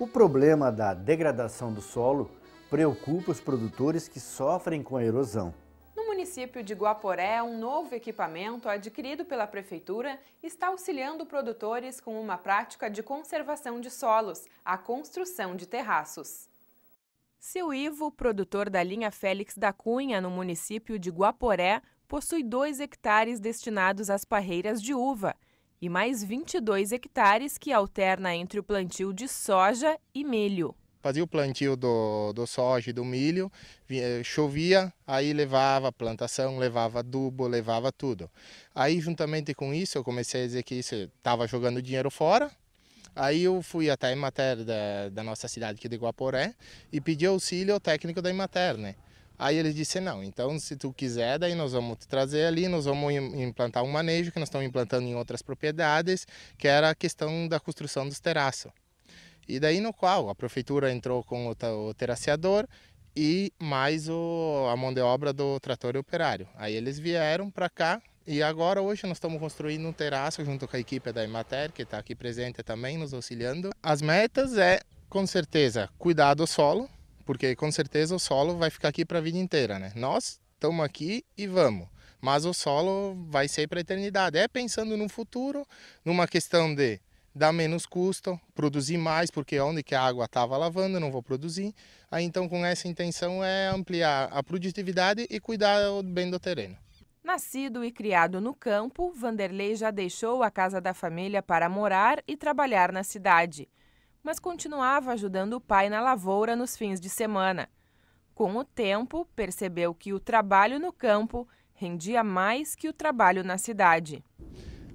O problema da degradação do solo preocupa os produtores que sofrem com a erosão. No município de Guaporé, um novo equipamento adquirido pela prefeitura está auxiliando produtores com uma prática de conservação de solos, a construção de terraços. Seu Ivo, produtor da linha Félix da Cunha, no município de Guaporé, possui dois hectares destinados às parreiras de uva e mais 22 hectares que alterna entre o plantio de soja e milho. Fazia o plantio do, do soja e do milho, eh, chovia, aí levava plantação, levava adubo, levava tudo. Aí, juntamente com isso, eu comecei a dizer que isso estava jogando dinheiro fora, Aí eu fui até a Imater da, da nossa cidade, que é de Guaporé, e pedi auxílio ao técnico da Imater, né? Aí eles disseram, não, então se tu quiser, daí nós vamos te trazer ali, nós vamos implantar um manejo que nós estamos implantando em outras propriedades, que era a questão da construção dos terraços. E daí no qual a prefeitura entrou com o, o terraceador e mais o, a mão de obra do trator e operário. Aí eles vieram para cá e agora hoje nós estamos construindo um terraço junto com a equipe da Imater, que está aqui presente também, nos auxiliando. As metas é, com certeza, cuidar do solo, porque com certeza o solo vai ficar aqui para a vida inteira, né? Nós estamos aqui e vamos, mas o solo vai ser para a eternidade. É pensando no futuro, numa questão de dar menos custo, produzir mais, porque onde que a água estava lavando, não vou produzir. Aí então com essa intenção é ampliar a produtividade e cuidar bem do terreno. Nascido e criado no campo, Vanderlei já deixou a casa da família para morar e trabalhar na cidade mas continuava ajudando o pai na lavoura nos fins de semana. Com o tempo, percebeu que o trabalho no campo rendia mais que o trabalho na cidade.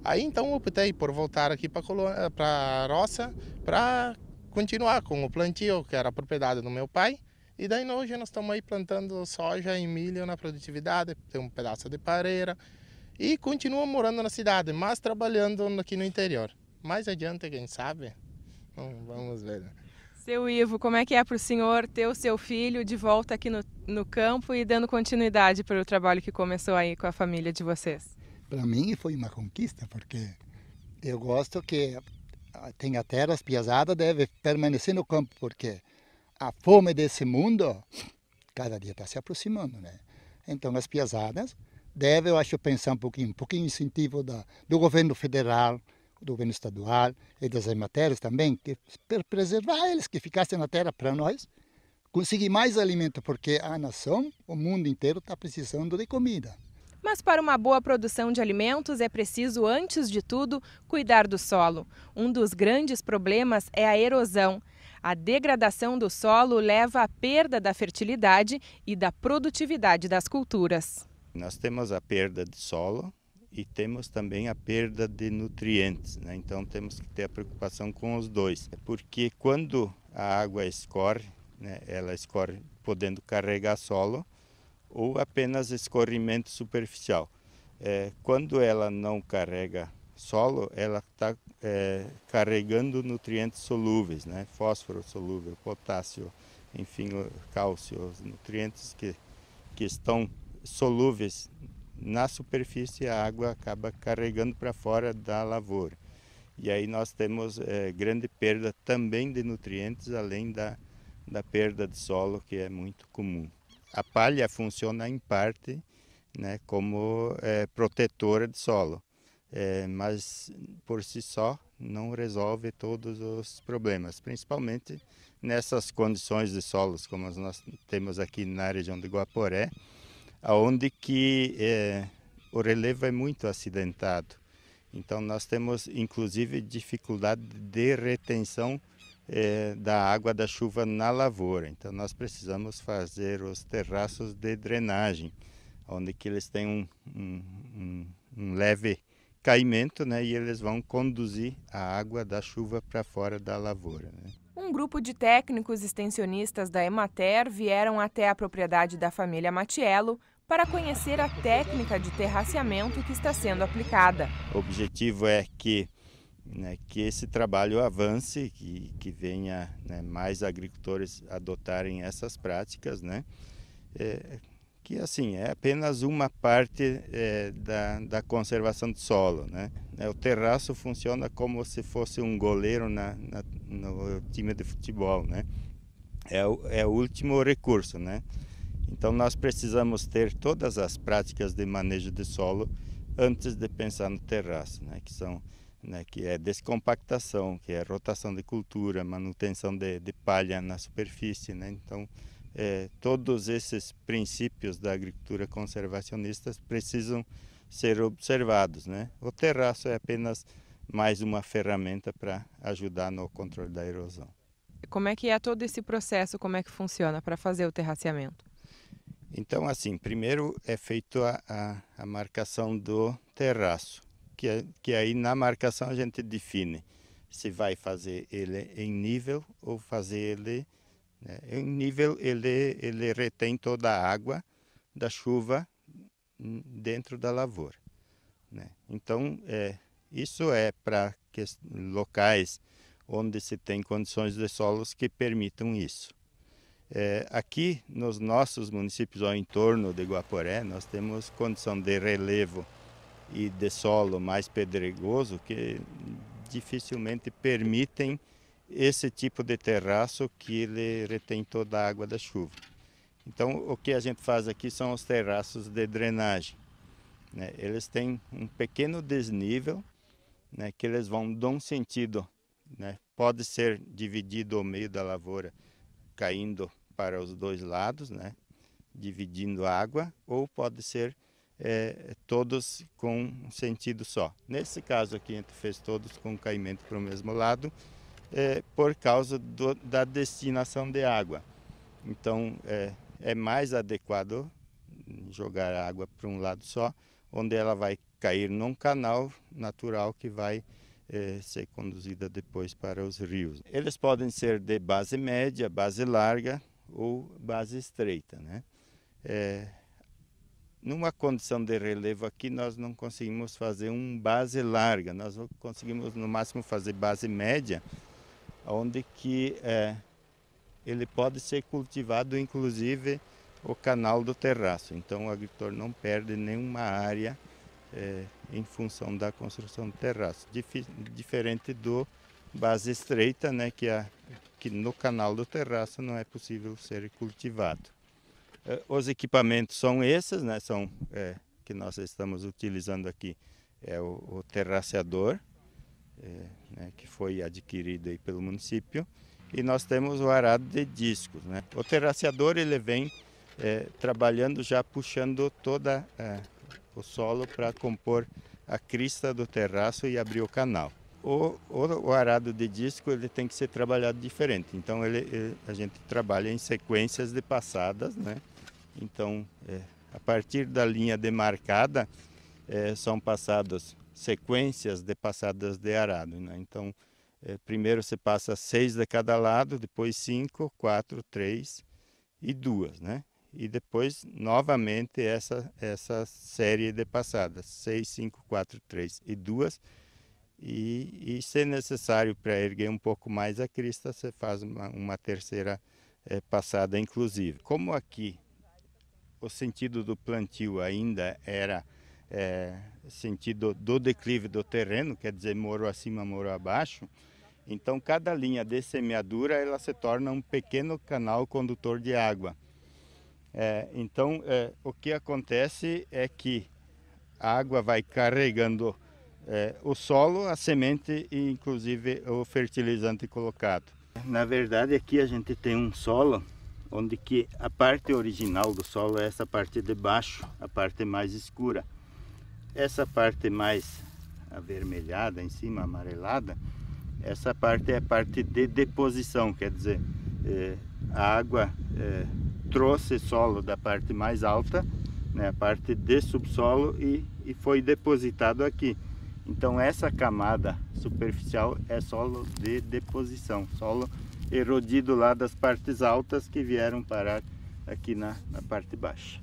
Aí então optei por voltar aqui para a roça para continuar com o plantio, que era a propriedade do meu pai. E daí hoje nós estamos aí plantando soja e milho na produtividade, tem um pedaço de pareira. E continuo morando na cidade, mas trabalhando aqui no interior. Mais adiante, quem sabe, vamos ver. Seu Ivo, como é que é para o senhor ter o seu filho de volta aqui no, no campo e dando continuidade para o trabalho que começou aí com a família de vocês? Para mim foi uma conquista, porque eu gosto que tenha terras terra espiazada, deve permanecer no campo, porque a fome desse mundo cada dia está se aproximando, né? Então as piazadas devem, eu acho, pensar um pouquinho, um pouquinho incentivo da, do governo federal, do governo estadual e das matérias também, que preservar eles, que ficassem na terra para nós, conseguir mais alimento, porque a nação, o mundo inteiro está precisando de comida. Mas para uma boa produção de alimentos é preciso, antes de tudo, cuidar do solo. Um dos grandes problemas é a erosão. A degradação do solo leva à perda da fertilidade e da produtividade das culturas. Nós temos a perda de solo, e temos também a perda de nutrientes, né? então temos que ter a preocupação com os dois, é porque quando a água escorre, né, ela escorre podendo carregar solo ou apenas escorrimento superficial. É, quando ela não carrega solo, ela está é, carregando nutrientes solúveis, né? fósforo solúvel, potássio, enfim, cálcio, os nutrientes que, que estão solúveis na superfície a água acaba carregando para fora da lavoura. E aí nós temos é, grande perda também de nutrientes, além da, da perda de solo, que é muito comum. A palha funciona em parte né, como é, protetora de solo, é, mas por si só não resolve todos os problemas, principalmente nessas condições de solos como nós temos aqui na região de Guaporé, aonde que é, o relevo é muito acidentado. Então nós temos inclusive dificuldade de retenção é, da água da chuva na lavoura. Então nós precisamos fazer os terraços de drenagem, onde que eles têm um, um, um leve caimento, né, e eles vão conduzir a água da chuva para fora da lavoura. Né. Um grupo de técnicos extensionistas da Emater vieram até a propriedade da família Matiello para conhecer a técnica de terraceamento que está sendo aplicada. O objetivo é que, né, que esse trabalho avance, que, que venha né, mais agricultores adotarem essas práticas, né? É, que assim é apenas uma parte é, da, da conservação do solo, né? É, o terraço funciona como se fosse um goleiro na, na, no time de futebol, né? É o, é o último recurso, né? Então nós precisamos ter todas as práticas de manejo de solo antes de pensar no terraço, né? que são né, que é descompactação, que é rotação de cultura, manutenção de, de palha na superfície. Né? Então, é, todos esses princípios da agricultura conservacionista precisam ser observados. Né? O terraço é apenas mais uma ferramenta para ajudar no controle da erosão. Como é que é todo esse processo? Como é que funciona para fazer o terraceamento? Então, assim, primeiro é feito a, a, a marcação do terraço, que, é, que aí na marcação a gente define se vai fazer ele em nível ou fazer ele... Né? Em nível ele, ele retém toda a água da chuva dentro da lavoura. Né? Então, é, isso é para locais onde se tem condições de solos que permitam isso. É, aqui nos nossos municípios ao entorno de Guaporé, nós temos condição de relevo e de solo mais pedregoso que dificilmente permitem esse tipo de terraço que ele retém toda a água da chuva. Então, o que a gente faz aqui são os terraços de drenagem. Né? Eles têm um pequeno desnível né, que eles vão de um sentido. Né? Pode ser dividido ao meio da lavoura caindo para os dois lados, né? dividindo a água, ou pode ser é, todos com um sentido só. Nesse caso aqui, a gente fez todos com caimento para o mesmo lado, é, por causa do, da destinação de água. Então, é, é mais adequado jogar a água para um lado só, onde ela vai cair num canal natural que vai eh, ser conduzida depois para os rios. Eles podem ser de base média, base larga ou base estreita. Né? É, numa condição de relevo aqui, nós não conseguimos fazer um base larga, nós conseguimos no máximo fazer base média, onde que é, ele pode ser cultivado inclusive o canal do terraço. Então o agricultor não perde nenhuma área é, em função da construção do terraço, Dif diferente do base estreita, né, que, a, é, que no canal do terraço não é possível ser cultivado. Eh, os equipamentos são esses, né, são é, que nós estamos utilizando aqui é o, o terraceador, é, né, que foi adquirido aí pelo município, e nós temos o arado de discos. Né. O terraceador ele vem é, trabalhando já puxando toda a o solo para compor a crista do terraço e abrir o canal. O, o, o, arado de disco ele tem que ser trabalhado diferente. Então ele, ele a gente trabalha em sequências de passadas, né? Então é, a partir da linha demarcada é, são passadas sequências de passadas de arado. Né? Então é, primeiro você passa seis de cada lado, depois cinco, quatro, três e duas, né? e depois novamente essa, essa série de passadas, 6, 5, 4, 3 e 2. E, e se é necessário para erguer um pouco mais a crista, você faz uma, uma terceira é, passada inclusive. Como aqui o sentido do plantio ainda era é, sentido do declive do terreno, quer dizer, moro acima, moro abaixo, então cada linha de semeadura ela se torna um pequeno canal condutor de água. É, então, é, o que acontece é que a água vai carregando é, o solo, a semente e inclusive o fertilizante colocado. Na verdade, aqui a gente tem um solo onde que a parte original do solo é essa parte de baixo, a parte mais escura. Essa parte mais avermelhada em cima, amarelada, essa parte é a parte de deposição, quer dizer, é, a água é, trouxe solo da parte mais alta, né, a parte de subsolo e, e foi depositado aqui. Então essa camada superficial é solo de deposição, solo erodido lá das partes altas que vieram parar aqui na, na parte baixa.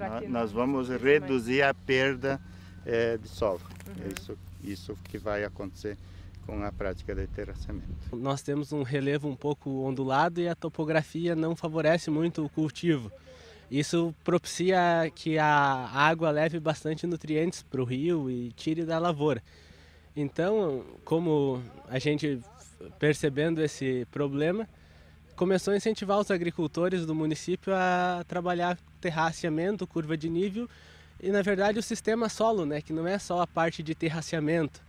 Uhum. Nós, nós, vamos reduzir a perda é, de solo. Uhum. É isso, isso que vai acontecer com a prática de terraçamento. Nós temos um relevo um pouco ondulado e a topografia não favorece muito o cultivo. Isso propicia que a água leve bastante nutrientes para o rio e tire da lavoura. Então, como a gente percebendo esse problema, começou a incentivar os agricultores do município a trabalhar terraceamento, curva de nível e na verdade o sistema solo, né, que não é só a parte de terraceamento,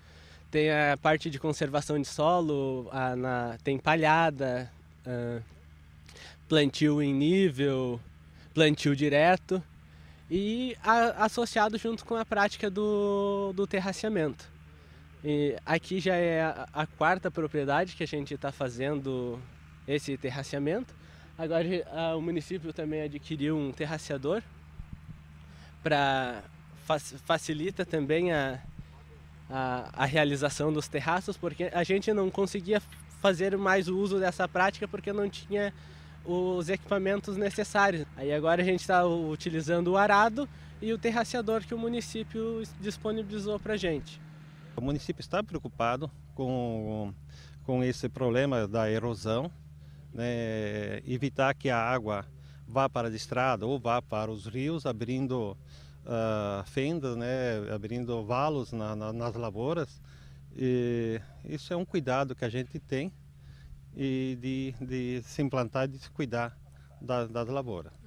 tem a parte de conservação de solo, a, na, tem palhada, a, plantio em nível, plantio direto e a, associado junto com a prática do, do terraceamento. E aqui já é a, a quarta propriedade que a gente está fazendo esse terraceamento. Agora a, o município também adquiriu um terraceador para facilita também a, a, a realização dos terraços, porque a gente não conseguia fazer mais o uso dessa prática porque não tinha os equipamentos necessários. Aí agora a gente está utilizando o arado e o terraceador que o município disponibilizou para a gente. O município está preocupado com, com esse problema da erosão, né, evitar que a água vá para a estrada ou vá para os rios, abrindo uh, fendas, né, abrindo valos na, na, nas lavouras. E isso é um cuidado que a gente tem e de, de se implantar, de se cuidar da, das lavouras.